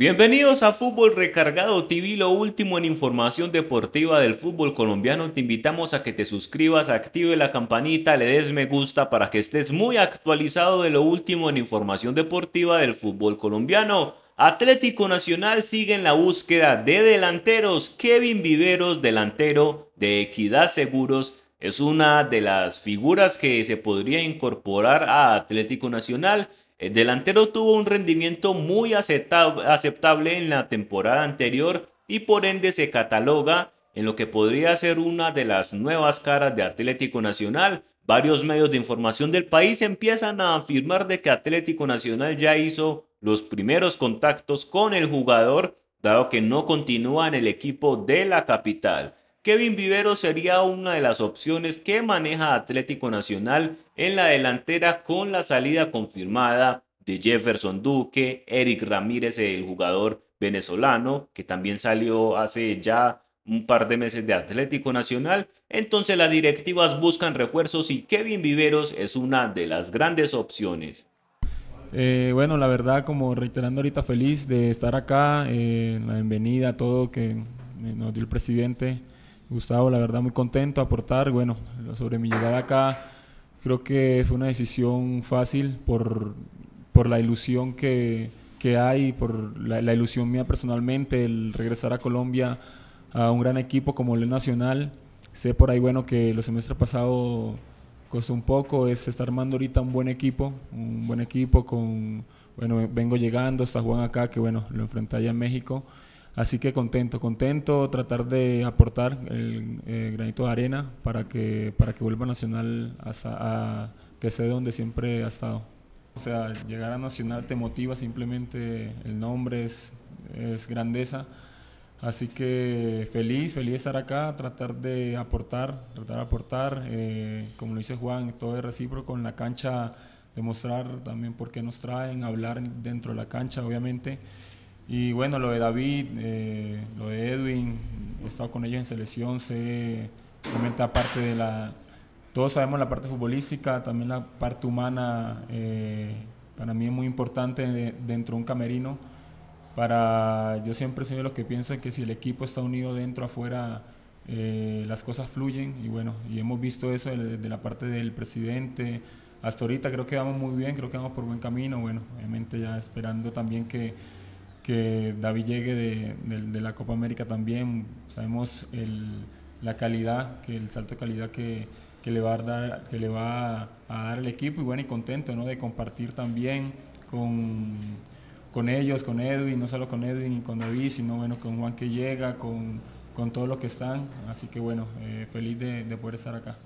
Bienvenidos a Fútbol Recargado TV, lo último en información deportiva del fútbol colombiano. Te invitamos a que te suscribas, active la campanita, le des me gusta para que estés muy actualizado de lo último en información deportiva del fútbol colombiano. Atlético Nacional sigue en la búsqueda de delanteros. Kevin Viveros, delantero de Equidad Seguros, es una de las figuras que se podría incorporar a Atlético Nacional. El eh, delantero tuvo un rendimiento muy aceptable en la temporada anterior y por ende se cataloga en lo que podría ser una de las nuevas caras de Atlético Nacional. Varios medios de información del país empiezan a afirmar de que Atlético Nacional ya hizo los primeros contactos con el jugador, dado que no continúa en el equipo de la capital. Kevin Vivero sería una de las opciones que maneja Atlético Nacional en la delantera con la salida confirmada de Jefferson Duque, Eric Ramírez, el jugador venezolano, que también salió hace ya un par de meses de Atlético Nacional. Entonces las directivas buscan refuerzos y Kevin Viveros es una de las grandes opciones. Eh, bueno, la verdad, como reiterando ahorita, feliz de estar acá, eh, la bienvenida a todo que eh, nos dio el presidente. Gustavo, la verdad muy contento aportar. Bueno, sobre mi llegada acá, creo que fue una decisión fácil por, la ilusión que, hay, por la, ilusión mía personalmente, el regresar a Colombia a un gran equipo como el Nacional. Sé por ahí, bueno, que los semestres pasado costó un poco, es, estar armando ahorita un buen equipo, un buen equipo con, bueno, vengo llegando, está Juan acá, que bueno, lo enfrenté allá en México. Así que contento, contento, tratar de aportar el eh, granito de arena para que, para que vuelva Nacional a que sea donde siempre ha estado. O sea, llegar a Nacional te motiva simplemente, el nombre es, es grandeza. Así que feliz, feliz de estar acá, tratar de aportar, tratar de aportar. Eh, como lo dice Juan, todo es recíproco en la cancha, demostrar también por qué nos traen, hablar dentro de la cancha, obviamente. Y bueno, lo de David, eh, lo de Edwin, he estado con ellos en selección, sé realmente aparte de la... Todos sabemos la parte futbolística, también la parte humana eh, para mí es muy importante dentro de un camerino. Para, yo siempre soy de los que pienso que si el equipo está unido dentro, afuera, eh, las cosas fluyen y bueno, y hemos visto eso de, de, la parte del presidente. Hasta ahorita creo que vamos muy bien, creo que vamos por buen camino. Bueno, obviamente ya esperando también que que David llegue de, la Copa América también. Sabemos el, la calidad, que el salto de calidad que, le va a dar, que le va a dar el equipo y bueno, y contento ¿no? de compartir también con, ellos, con Edwin, no solo con Edwin y con David, sino bueno, con Juan que llega, con, con todos los que están. Así que bueno, eh, feliz de, poder estar acá.